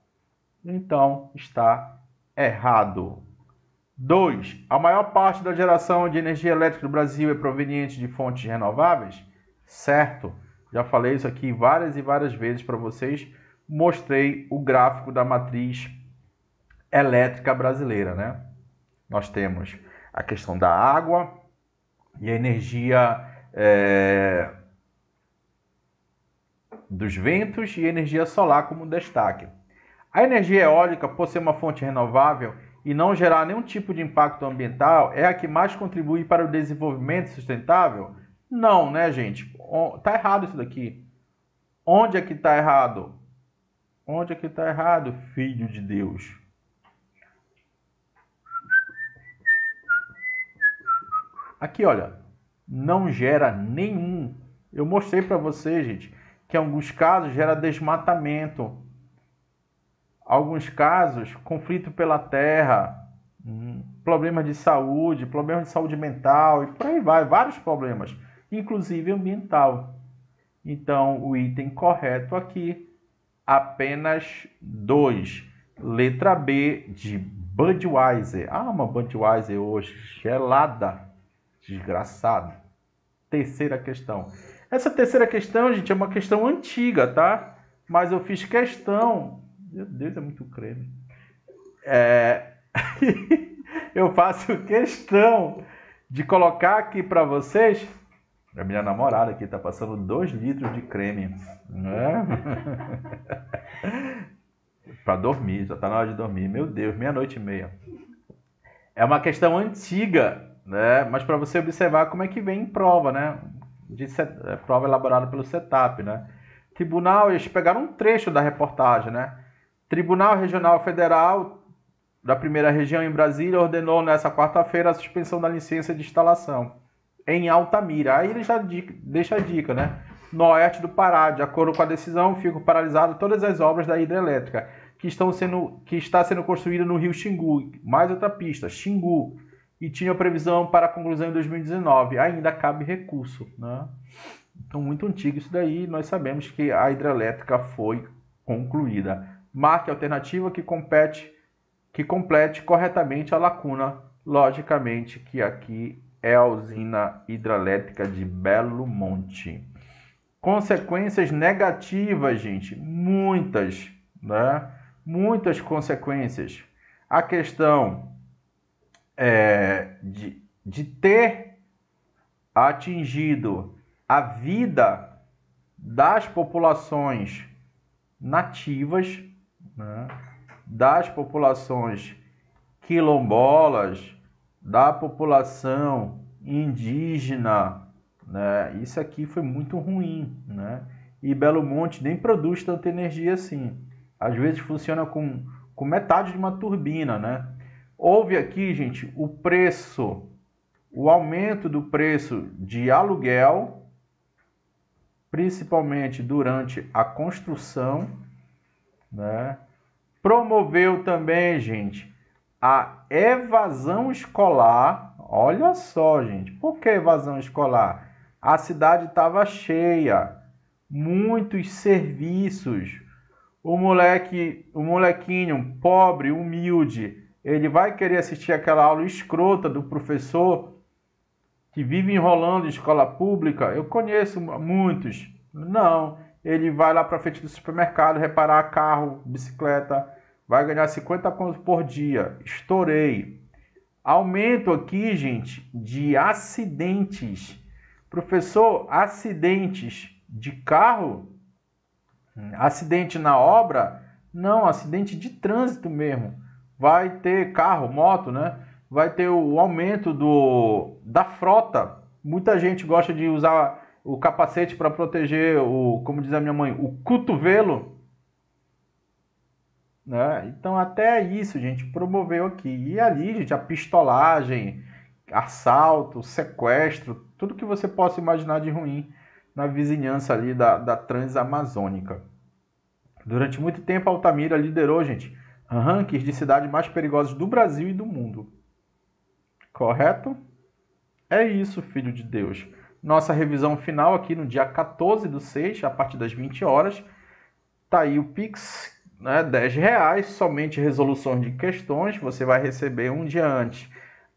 Então está errado. 2. A maior parte da geração de energia elétrica do Brasil é proveniente de fontes renováveis? Certo. Já falei isso aqui várias e várias vezes para vocês. Mostrei o gráfico da matriz elétrica brasileira, né? Nós temos a questão da água e a energia é, dos ventos e a energia solar como destaque. A energia eólica, por ser uma fonte renovável e não gerar nenhum tipo de impacto ambiental, é a que mais contribui para o desenvolvimento sustentável? Não, né, gente? Tá errado isso daqui. Onde é que tá errado? Onde é que tá errado, filho de Deus? Aqui, olha, não gera nenhum. Eu mostrei para você, gente, que em alguns casos gera desmatamento. Alguns casos, conflito pela terra, hum, problema de saúde, problema de saúde mental e por aí vai, vários problemas, inclusive ambiental. Então, o item correto aqui, apenas dois. Letra B de Budweiser. Ah, uma Budweiser hoje, gelada. Desgraçado. Terceira questão. Essa terceira questão, gente, é uma questão antiga, tá? Mas eu fiz questão. Meu Deus, é muito creme. É... *laughs* eu faço questão de colocar aqui para vocês. A minha namorada aqui tá passando dois litros de creme. Né? *laughs* para dormir, já tá na hora de dormir. Meu Deus, meia-noite e meia. É uma questão antiga né? Mas para você observar como é que vem em prova, né? De set... É, prova elaborada pelo setup, né? Tribunal, eles pegaram um trecho da reportagem, né? Tribunal Regional Federal da Primeira Região em Brasília ordenou nessa quarta-feira a suspensão da licença de instalação em Altamira. Aí ele já deixa a dica, né? No oeste do Pará, de acordo com a decisão, ficam paralisadas todas as obras da hidrelétrica que estão sendo que está sendo construída no Rio Xingu, mais outra pista, Xingu e tinha previsão para conclusão em 2019. Ainda cabe recurso, né? Então, muito antigo isso daí. Nós sabemos que a hidrelétrica foi concluída. Marque a alternativa que compete que complete corretamente a lacuna, logicamente que aqui é a usina hidrelétrica de Belo Monte. Consequências negativas, gente, muitas, né? Muitas consequências. A questão é, de, de ter atingido a vida das populações nativas, né, das populações quilombolas, da população indígena. Né, isso aqui foi muito ruim. Né? E Belo Monte nem produz tanta energia assim. Às vezes funciona com, com metade de uma turbina, né? Houve aqui, gente, o preço, o aumento do preço de aluguel, principalmente durante a construção, né? Promoveu também, gente, a evasão escolar. Olha só, gente, por que evasão escolar? A cidade estava cheia, muitos serviços. O moleque, o molequinho pobre, humilde, ele vai querer assistir aquela aula escrota do professor que vive enrolando escola pública? Eu conheço muitos. Não, ele vai lá para frente do supermercado reparar carro, bicicleta, vai ganhar 50 contos por dia. Estourei. Aumento aqui, gente, de acidentes. Professor, acidentes de carro? Hum, acidente na obra? Não, acidente de trânsito mesmo vai ter carro, moto, né? Vai ter o aumento do, da frota. Muita gente gosta de usar o capacete para proteger o, como diz a minha mãe, o cotovelo. Né? Então até isso, gente, promoveu aqui. E ali, gente, a pistolagem, assalto, sequestro, tudo que você possa imaginar de ruim na vizinhança ali da, da Transamazônica. Durante muito tempo, Altamira liderou, gente, rankings de cidades mais perigosas do Brasil e do mundo. Correto? É isso, filho de Deus. Nossa revisão final aqui no dia 14 do 6, a partir das 20 horas. Tá aí o Pix, né, 10 reais, somente resoluções de questões. Você vai receber um dia antes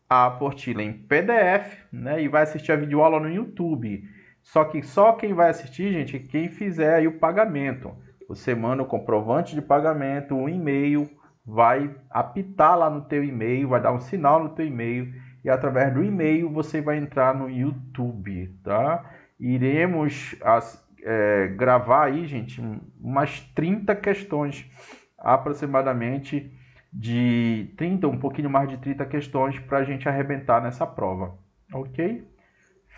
a portilha em PDF né, e vai assistir a videoaula no YouTube. Só que só quem vai assistir, gente, é quem fizer aí o pagamento. Você manda o comprovante de pagamento, um e-mail vai apitar lá no teu e-mail, vai dar um sinal no teu e-mail e através do e-mail você vai entrar no YouTube, tá? Iremos as, é, gravar aí, gente, umas 30 questões aproximadamente de 30, um pouquinho mais de 30 questões para a gente arrebentar nessa prova, ok?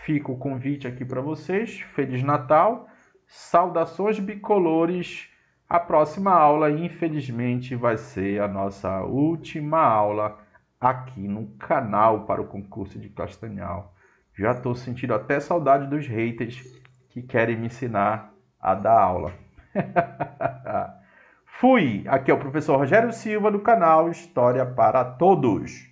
Fica o convite aqui para vocês. Feliz Natal, saudações bicolores a próxima aula, infelizmente, vai ser a nossa última aula aqui no canal para o concurso de Castanhal. Já estou sentindo até saudade dos haters que querem me ensinar a dar aula. *laughs* Fui! Aqui é o professor Rogério Silva do canal História para Todos.